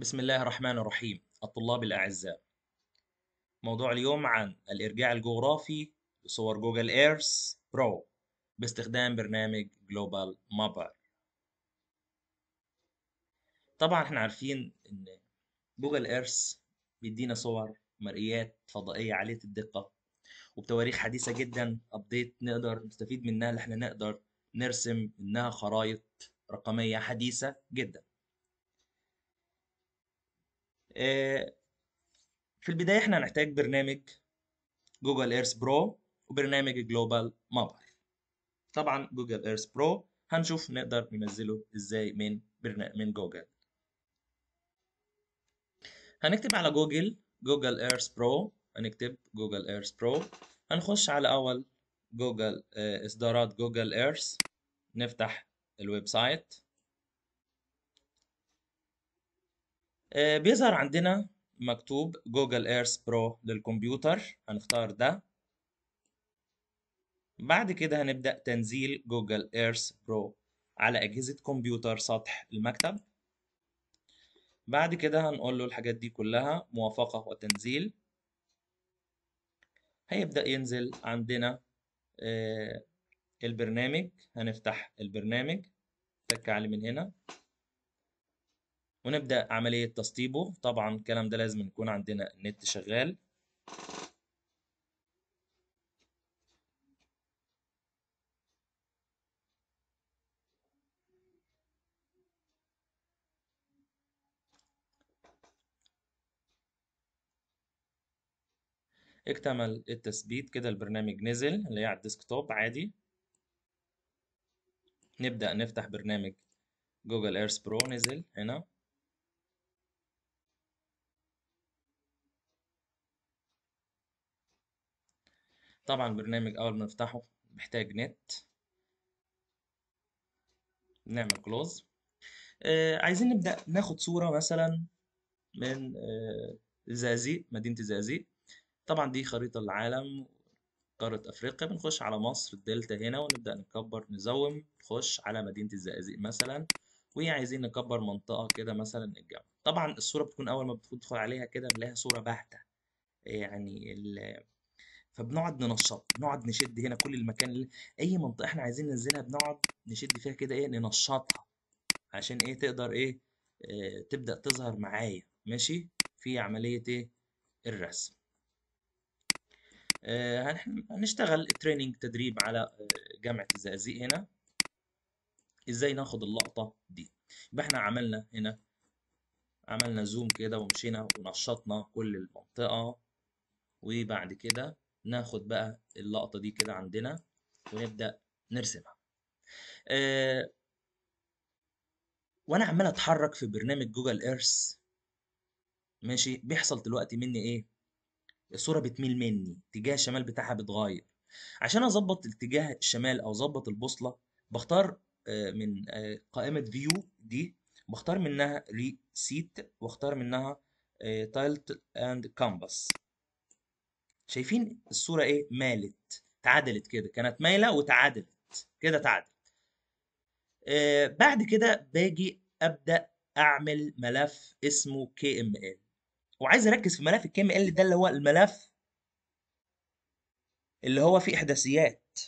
بسم الله الرحمن الرحيم الطلاب الأعزاء موضوع اليوم عن الإرجاع الجغرافي لصور جوجل ايرث برو باستخدام برنامج جلوبال مابر طبعا احنا عارفين ان جوجل ايرث بيدينا صور مرئيات فضائية عالية الدقة وبتواريخ حديثة جدا ابديت نقدر نستفيد منها ان احنا نقدر نرسم منها خرائط رقمية حديثة جدا آه، في البداية احنا هنحتاج برنامج جوجل ايرث برو وبرنامج جلوبال مابر طبعا جوجل ايرث برو هنشوف نقدر ننزله ازاي من برنامج من جوجل هنكتب على جوجل جوجل ايرث برو هنكتب جوجل ايرث برو هنخش على اول جوجل آه، اصدارات جوجل ايرث نفتح الويب سايت آه، بيظهر عندنا مكتوب جوجل ايرث برو للكمبيوتر هنختار ده بعد كده هنبدأ تنزيل جوجل ايرث برو على أجهزة كمبيوتر سطح المكتب بعد كده هنقول له الحاجات دي كلها موافقة وتنزيل هيبدأ ينزل عندنا آه، البرنامج هنفتح البرنامج تك عليه من هنا ونبدأ عملية تسطيبه طبعا الكلام ده لازم يكون عندنا النت شغال اكتمل التثبيت كده البرنامج نزل اللي هي على الديسكتوب عادي نبدأ نفتح برنامج جوجل ايرس برو نزل هنا طبعا برنامج اول ما نفتحه محتاج نت نعمل كلوز آه عايزين نبدأ ناخد صورة مثلا من آه مدينة زقازيق طبعا دي خريطة العالم قارة أفريقيا بنخش على مصر الدلتا هنا ونبدأ نكبر نزوم نخش على مدينة الزقازيق مثلا وعايزين نكبر منطقة كده مثلا الجنب طبعا الصورة بتكون أول ما بتدخل عليها كده بنلاقيها صورة باهتة يعني فبنقعد ننشط نقعد نشد هنا كل المكان اي منطقه احنا عايزين ننزلها بنقعد نشد فيها كده ايه ننشطها عشان ايه تقدر ايه آه، تبدا تظهر معايا ماشي في عمليه ايه الرسم آه، هنشتغل تريننج تدريب على آه، جامعه الزقازيق هنا ازاي ناخد اللقطه دي يبقى احنا عملنا هنا عملنا زوم كده ومشينا ونشطنا كل المنطقه وبعد كده ناخد بقى اللقطة دي كده عندنا ونبدأ نرسمها أه وانا عمال اتحرك في برنامج جوجل ايرث ماشي بيحصل دلوقتي مني ايه الصورة بتميل مني اتجاه الشمال بتاعها بيتغير عشان اظبط اتجاه الشمال او اظبط البوصلة بختار آه، من آه، قائمة فيو دي بختار منها ريسيت واختار منها آه، تايلت اند كامبس شايفين الصوره ايه مالت تعادلت كده كانت مايله وتعادلت كده تعادلت آه بعد كده باجي ابدا اعمل ملف اسمه كي ام ال وعايز اركز في ملف الكي ام ال ده اللي هو الملف اللي هو فيه احداثيات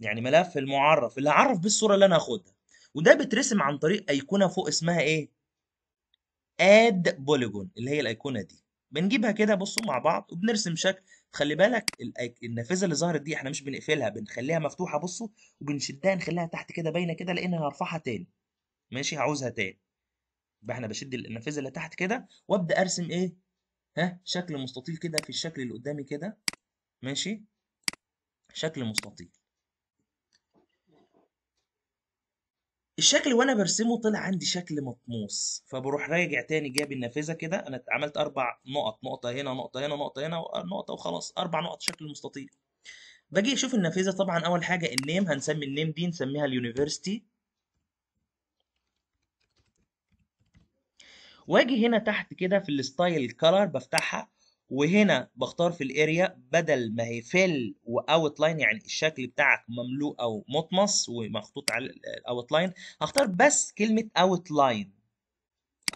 يعني ملف المعرف اللي هعرف بيه الصوره اللي انا هاخدها وده بيترسم عن طريق ايقونه فوق اسمها ايه اد بوليجون اللي هي الايقونه دي بنجيبها كده بصوا مع بعض وبنرسم شكل خلي بالك النافذه اللي ظهرت دي احنا مش بنقفلها بنخليها مفتوحه بصوا وبنشدها نخليها تحت كده باينه كده انا هرفعها تاني ماشي هعوزها تاني يبقى احنا بشد النافذه اللي تحت كده وابدا ارسم ايه ها شكل مستطيل كده في الشكل اللي قدامي كده ماشي شكل مستطيل الشكل وانا برسمه طلع عندي شكل مطموس فبروح راجع تاني جايب النافذه كده انا عملت اربع نقط نقطه هنا نقطه هنا نقطه هنا نقطه وخلاص اربع نقط شكل مستطيل باجي اشوف النافذه طبعا اول حاجه النيم هنسمي النيم دي نسميها اليونيفرستي واجي هنا تحت كده في الستايل كلر بفتحها وهنا بختار في الاريا بدل ما هي فيل واوت لاين يعني الشكل بتاعك مملوء او مطمس ومخطوط على الاوت لاين هختار بس كلمه اوت لاين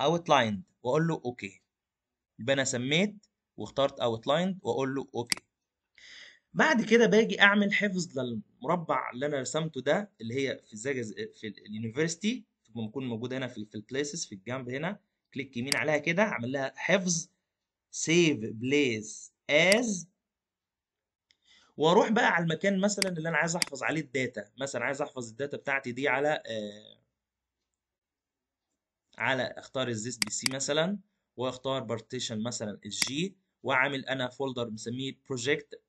اوت لاين واقول له اوكي يبقى انا سميت واخترت اوت لاين واقول له اوكي بعد كده باجي اعمل حفظ للمربع اللي انا رسمته ده اللي هي في الزجاج في اليونيفرستي ممكن موجوده هنا في البليسز في الجنب هنا كليك يمين عليها كده اعمل لها حفظ save place as واروح بقى على المكان مثلا اللي انا عايز احفظ عليه الداتا مثلا عايز احفظ الداتا بتاعتي دي على آه على اختار الزيس بي سي مثلا واختار بارتيشن مثلا الجي واعمل انا فولدر مسميه بروجكت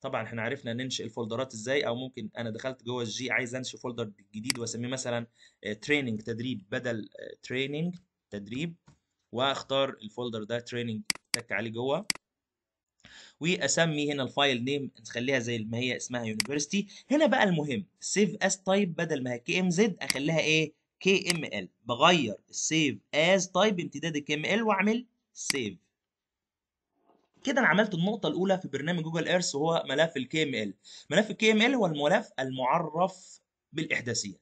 طبعا احنا عرفنا ننشئ الفولدرات ازاي او ممكن انا دخلت جوه الجي عايز انشئ فولدر جديد واسميه مثلا تريننج آه، تدريب بدل تريننج آه، تدريب واختار الفولدر ده تريننج تك عليه جوه واسمي هنا الفايل نيم نخليها زي ما هي اسمها يونيفرستي هنا بقى المهم سيف اس تايب بدل ما هي كي ام زد اخليها ايه كي ام ال بغير السيف از تايب امتداد الكي ام ال واعمل سيف كده انا عملت النقطه الاولى في برنامج جوجل ايرث وهو ملف الكي ام ال ملف الكي ام ال هو الملف المعرف بالاحداثيات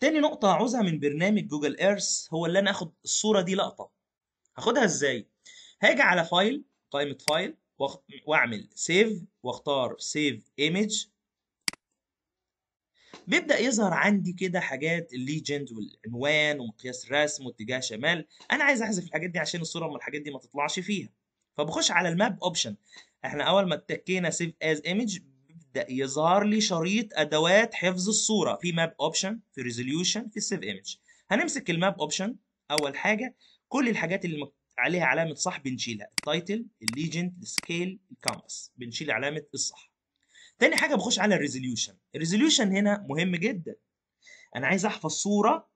تاني نقطة هعوزها من برنامج جوجل ايرث هو اللي انا اخد الصورة دي لقطة هاخدها ازاي هاجي على فايل قائمة فايل واعمل سيف واختار سيف ايمج بيبدا يظهر عندي كده حاجات الليجند والعنوان ومقياس الرسم واتجاه شمال انا عايز احذف الحاجات دي عشان الصوره من الحاجات دي ما تطلعش فيها فبخش على الماب اوبشن احنا اول ما اتكينا سيف از ايمج يبدا يظهر لي شريط ادوات حفظ الصوره في ماب اوبشن في ريزوليوشن في سيف ايمج هنمسك الماب اوبشن اول حاجه كل الحاجات اللي عليها علامه صح بنشيلها التايتل الليجنت السكيل الكامبس بنشيل علامه الصح تاني حاجه بخش على الريزوليوشن الريزوليوشن هنا مهم جدا انا عايز احفظ صوره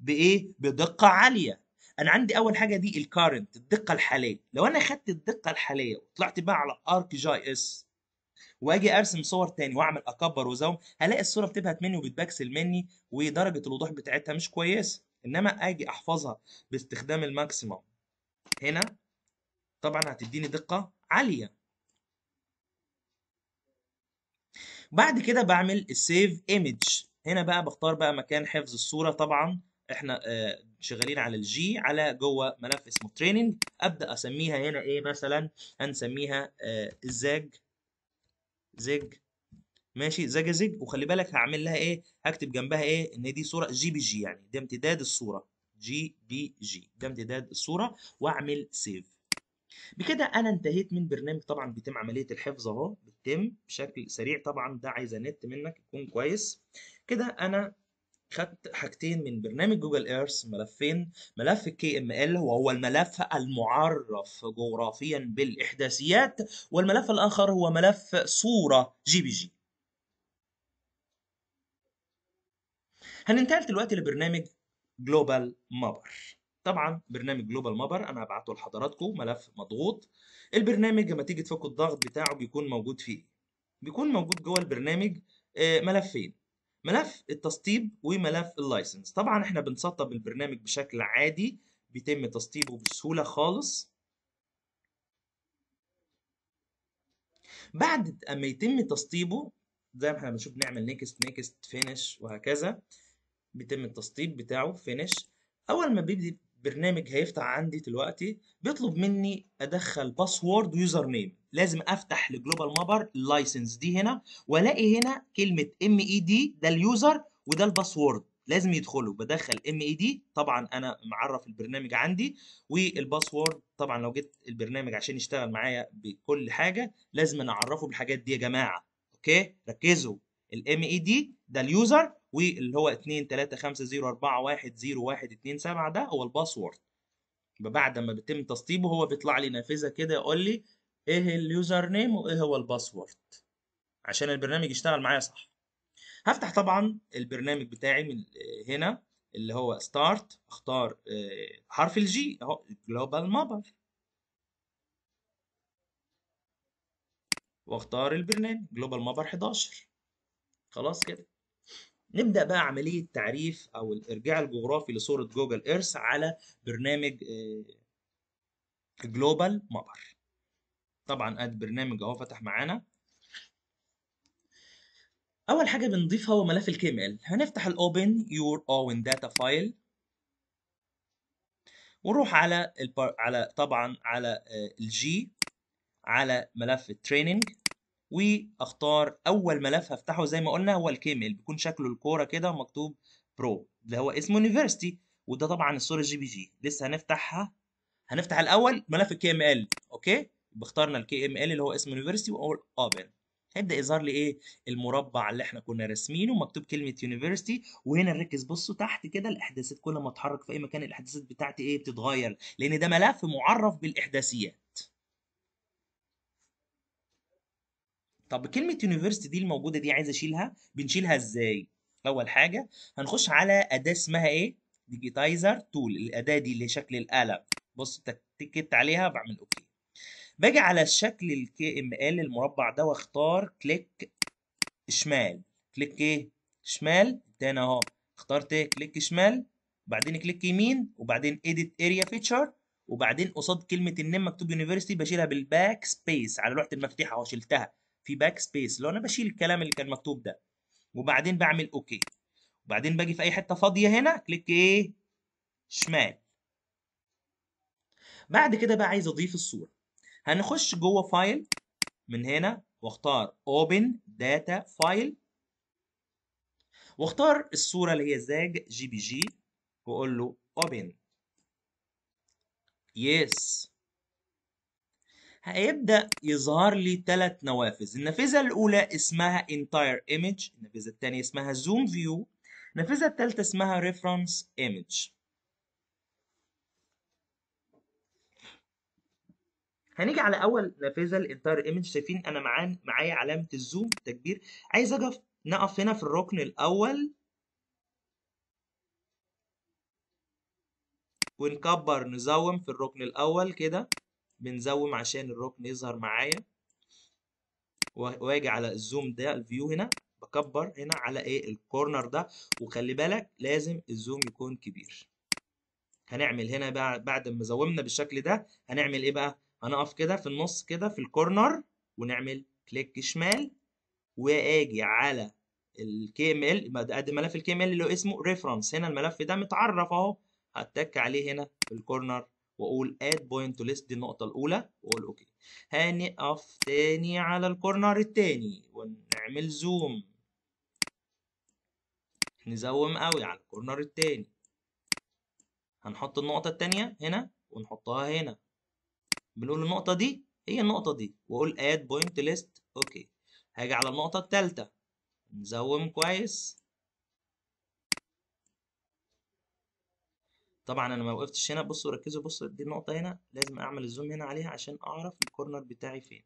بايه بدقه عاليه انا عندي اول حاجه دي الكارنت الدقه الحاليه لو انا خدت الدقه الحاليه وطلعت بقى على ارك جي اس واجي ارسم صور تاني واعمل اكبر وزوم هلاقي الصوره بتبهت مني وبتبكسل مني ودرجه الوضوح بتاعتها مش كويسه انما اجي احفظها باستخدام الماكسيمم هنا طبعا هتديني دقه عاليه بعد كده بعمل سيف ايمج هنا بقى بختار بقى مكان حفظ الصوره طبعا احنا آه، شغالين على الجي على جوه ملف اسمه تريننج ابدا اسميها هنا ايه مثلا هنسميها آه، ازاج زج ماشي زج زج وخلي بالك هعمل لها ايه هكتب جنبها ايه ان دي صوره جي بي جي يعني ده امتداد الصوره جي بي جي ده امتداد الصوره واعمل سيف بكده انا انتهيت من برنامج طبعا بيتم عمليه الحفظ اهو بتتم بشكل سريع طبعا ده عايزه نت منك يكون كويس كده انا خدت حاجتين من برنامج جوجل ايرث ملفين ملف الكي ام ال وهو الملف المعرف جغرافيا بالاحداثيات والملف الاخر هو ملف صوره جي بي جي هننتقل دلوقتي لبرنامج جلوبال مابر طبعا برنامج جلوبال مابر انا هبعته لحضراتكم ملف مضغوط البرنامج لما تيجي تفك الضغط بتاعه بيكون موجود فيه بيكون موجود جوه البرنامج آه، ملفين ملف التسطيب وملف اللايسنس طبعا احنا بنسطب البرنامج بشكل عادي بيتم تسطيبه بسهولة خالص بعد اما يتم تسطيبه زي ما احنا بنشوف نعمل نيكست نيكست فينش وهكذا بيتم التسطيب بتاعه فينش اول ما بيبدي برنامج هيفتح عندي دلوقتي بيطلب مني ادخل باسورد ويوزر نيم لازم افتح لجلوبال مابر اللايسنس دي هنا والاقي هنا كلمه ام اي دي ده اليوزر وده الباسورد لازم يدخلوا بدخل ام اي دي طبعا انا معرف البرنامج عندي والباسورد طبعا لو جيت البرنامج عشان يشتغل معايا بكل حاجه لازم اعرفه بالحاجات دي يا جماعه اوكي ركزوا الام اي دي e ده اليوزر واللي هو 2 3 5 0 4 1 0 1 2 7 ده هو الباسورد بعد ما بيتم تسطيبه هو بيطلع لي نافذه كده يقول لي ايه اليوزر نيم وايه هو الباسورد عشان البرنامج يشتغل معايا صح هفتح طبعا البرنامج بتاعي من هنا اللي هو ستارت اختار آه، حرف الجي اهو جلوبال مابر واختار البرنامج جلوبال مابر 11 خلاص كده نبدأ بقى عملية تعريف أو الإرجاع الجغرافي لصورة جوجل إيرث على برنامج جلوبال آه، مابر طبعا اد برنامج اهو فتح معانا اول حاجه بنضيفها هو ملف الكيميل هنفتح الاوبن يور اون داتا فايل ونروح على على طبعا على آه، الجي على ملف التريننج واختار اول ملف هفتحه زي ما قلنا هو الكيميل بيكون شكله الكوره كده مكتوب برو اللي هو اسمه يونيفرستي وده طبعا الصوره جي بي جي لسه هنفتحها هنفتح الاول ملف الكي ام ال اوكي باخترنا الكي ام ال اللي هو اسمه يونيفرستي واقول اوبن هيبدا يظهر لي ايه المربع اللي احنا كنا راسمينه مكتوب كلمه يونيفرستي وهنا نركز بصوا تحت كده الاحداثات كل ما اتحرك في اي مكان الاحداثات بتاعتي ايه بتتغير لان ده ملف معرف بالاحداثيات طب كلمه يونيفرستي دي الموجوده دي عايز اشيلها بنشيلها ازاي اول حاجه هنخش على اداه اسمها ايه ديجيتايزر تول الاداه دي اللي شكل الاله بص تكت عليها بعمل اوكي باجي على الشكل الكي ام ال المربع ده واختار كليك شمال كليك ايه شمال تاني اهو اخترت كليك شمال وبعدين كليك يمين وبعدين اديت اريا فيتشر وبعدين قصاد كلمه النم مكتوب يونيفرستي بشيلها بالباك سبيس على لوحه المفاتيح اهو شلتها في باك سبيس لو انا بشيل الكلام اللي كان مكتوب ده وبعدين بعمل اوكي وبعدين باجي في اي حته فاضيه هنا كليك ايه شمال بعد كده بقى عايز اضيف الصوره هنخش جوه فايل من هنا واختار اوبن داتا فايل واختار الصوره اللي هي زاج جي بي جي واقول له اوبن yes هيبدأ يظهر لي ثلاث نوافذ النافذة الأولى اسمها entire image النافذة الثانية اسمها zoom view النافذة الثالثة اسمها reference image هنيجي على اول نافذه الانتاير ايمج شايفين انا معايا علامه الزوم تكبير عايز اقف نقف هنا في الركن الاول ونكبر نزوم في الركن الاول كده بنزوم عشان الركن يظهر معايا واجي على الزوم ده الفيو هنا بكبر هنا على ايه الكورنر ده وخلي بالك لازم الزوم يكون كبير هنعمل هنا بقى بعد ما زومنا بالشكل ده هنعمل ايه بقى هنقف كده في النص كده في الكورنر ونعمل كليك شمال واجي على الكي ام ال قد ملف الكي ام ال اللي هو اسمه ريفرنس هنا الملف ده متعرف اهو هتك عليه هنا في الكورنر واقول اد بوينت تو ليست دي النقطه الاولى واقول اوكي هنقف تاني على الكورنر التاني ونعمل زوم نزوم قوي على الكورنر التاني هنحط النقطه التانيه هنا ونحطها هنا بنقول النقطه دي هي النقطه دي واقول اد بوينت ليست اوكي هاجي على النقطه التالته نزوم كويس طبعا انا ما وقفتش هنا بصوا ركزوا بصوا دي النقطه هنا لازم اعمل الزوم هنا عليها عشان اعرف الكورنر بتاعي فين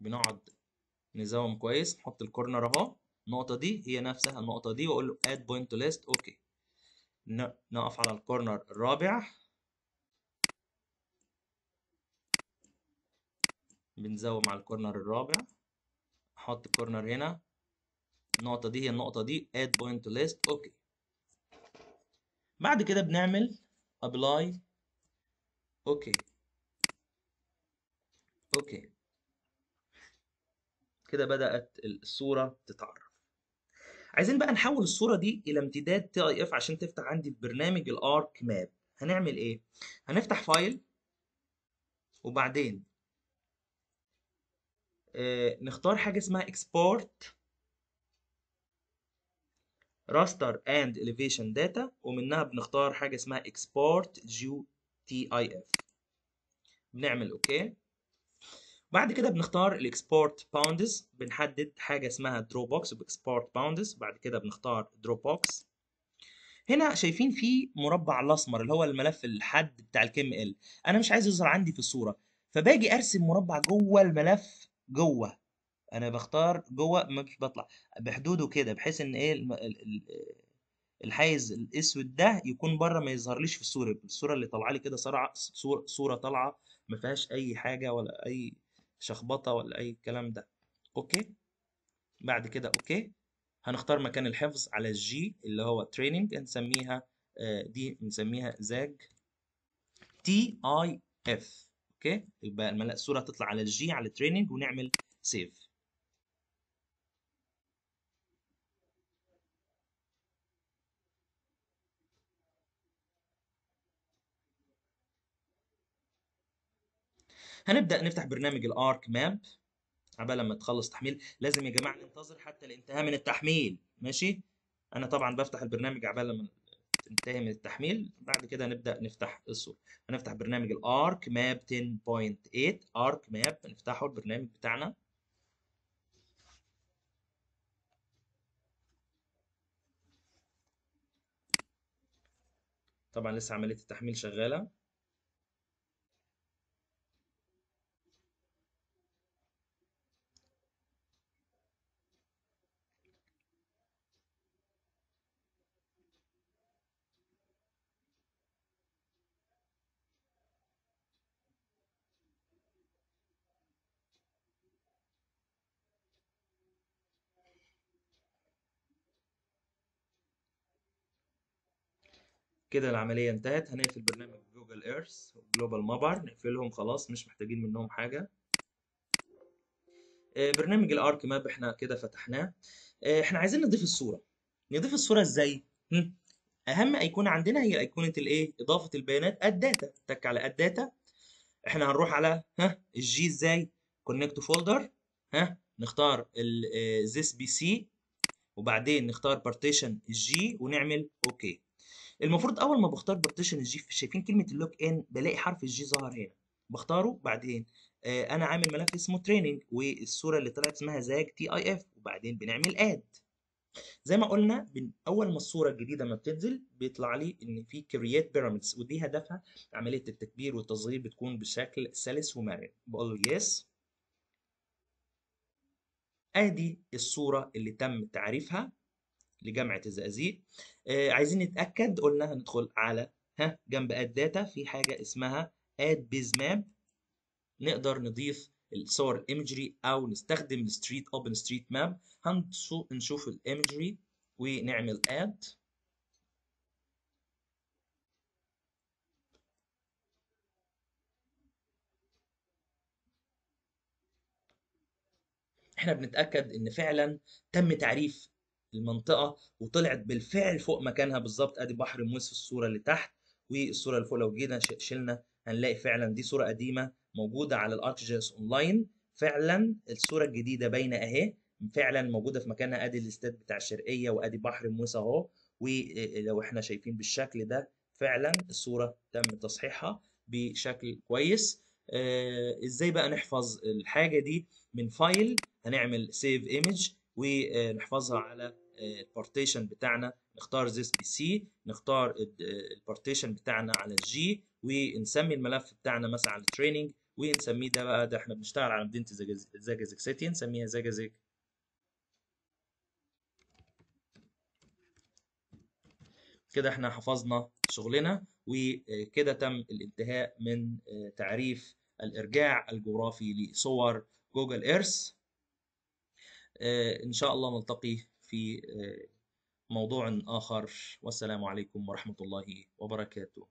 بنقعد نزوم كويس نحط الكورنر اهو النقطه دي هي نفسها النقطه دي واقول له اد بوينت تو ليست اوكي نقف على الكورنر الرابع بنزوم على الكورنر الرابع احط الكورنر هنا النقطه دي هي النقطه دي اد بوينت ليست اوكي بعد كده بنعمل ابلاي اوكي اوكي كده بدات الصوره تتعرف عايزين بقى نحول الصوره دي الى امتداد تي اف عشان تفتح عندي في برنامج الارك ماب هنعمل ايه هنفتح فايل وبعدين آه، نختار حاجه اسمها اكسبورت راستر اند elevation داتا ومنها بنختار حاجه اسمها اكسبورت جيو تي اي اف بنعمل اوكي بعد كده بنختار الاكسبورت باوندز بنحدد حاجه اسمها درو بوكس باكسبورت باوندز بعد كده بنختار درو بوكس هنا شايفين في مربع الاسمر اللي هو الملف الحد بتاع الكيم ال انا مش عايز يظهر عندي في الصوره فباجي ارسم مربع جوه الملف جوه انا بختار جوه مش بطلع بحدوده كده بحيث ان ايه الحيز الاسود ده يكون بره ما يظهرليش في الصوره الصوره اللي طالعه لي كده صرع... صوره طالعه ما فيهاش اي حاجه ولا اي شخبطه ولا اي الكلام ده اوكي بعد كده اوكي هنختار مكان الحفظ على الجي اللي هو تريننج هنسميها آه، دي نسميها زاج تي اي اف اوكي يبقى الصوره تطلع على الجي على التريننج ونعمل سيف هنبدا نفتح برنامج الارك ماب عبال ما تخلص تحميل لازم يا جماعه ننتظر حتى الانتهاء من التحميل ماشي انا طبعا بفتح البرنامج عبال ما تنتهي من التحميل بعد كده نبدا نفتح الصوره هنفتح برنامج الارك ماب 10.8 ارك ماب نفتحه البرنامج بتاعنا طبعا لسه عمليه التحميل شغاله كده العملية انتهت هنقفل برنامج جوجل ايرث جلوبال مابر نقفلهم خلاص مش محتاجين منهم حاجة آه، برنامج الارك ماب احنا كده فتحناه آه، احنا عايزين نضيف الصورة نضيف الصورة ازاي؟ اهم ايقونة عندنا هي ايقونة الايه؟ اضافة البيانات الداتا تك على الداتا احنا هنروح على ها الجي ازاي؟ كونكت فولدر ها نختار الزيس بي سي وبعدين نختار بارتيشن الجي ونعمل اوكي okay. المفروض اول ما بختار بارتيشن الجي شايفين كلمه اللوج ان بلاقي حرف الجي ظهر هنا بختاره بعدين آه، انا عامل ملف اسمه تريننج والصوره اللي طلعت اسمها زاج تي اي اف وبعدين بنعمل اد زي ما قلنا من اول ما الصوره الجديده ما بتنزل بيطلع لي ان في كرييت بيراميدز ودي هدفها عمليه التكبير والتصغير بتكون بشكل سلس ومرن بقول له يس ادي الصوره اللي تم تعريفها لجامعه الزقازيق آه، عايزين نتاكد قلنا هندخل على ها جنب اد داتا في حاجه اسمها اد بيز ماب نقدر نضيف الصور الايمجري او نستخدم الستريت اوبن ستريت ماب هنشوف الايمجري ونعمل اد احنا بنتاكد ان فعلا تم تعريف المنطقه وطلعت بالفعل فوق مكانها بالظبط ادي بحر موس في الصوره اللي تحت والصوره اللي فوق لو جينا شلنا هنلاقي فعلا دي صوره قديمه موجوده على الارك جي اس اونلاين فعلا الصوره الجديده باينه اهي فعلا موجوده في مكانها ادي الاستاد بتاع الشرقيه وادي بحر موسى اهو ولو آه، احنا شايفين بالشكل ده فعلا الصوره تم تصحيحها بشكل كويس آه ازاي بقى نحفظ الحاجه دي من فايل هنعمل سيف ايمج ونحفظها على البارتيشن بتاعنا نختار this سي نختار البارتيشن بتاعنا على الجي ونسمي الملف بتاعنا مثلا على training ونسميه ده بقى ده احنا بنشتغل على مدينه زجازيك سيتي نسميها زجازيك كده احنا حفظنا شغلنا وكده تم الانتهاء من آه، تعريف الارجاع الجغرافي لصور جوجل ايرث آه، ان شاء الله نلتقي في آه، موضوع آخر والسلام عليكم ورحمة الله وبركاته